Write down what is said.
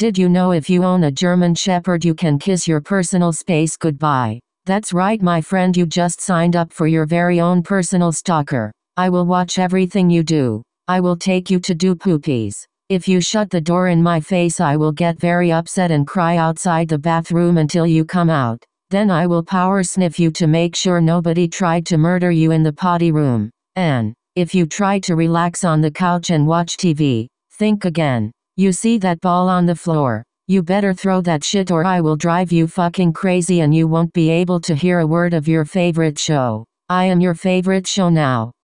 Did you know if you own a German Shepherd you can kiss your personal space goodbye? That's right my friend you just signed up for your very own personal stalker. I will watch everything you do. I will take you to do poopies. If you shut the door in my face I will get very upset and cry outside the bathroom until you come out. Then I will power sniff you to make sure nobody tried to murder you in the potty room. And, if you try to relax on the couch and watch TV, think again. You see that ball on the floor. You better throw that shit or I will drive you fucking crazy and you won't be able to hear a word of your favorite show. I am your favorite show now.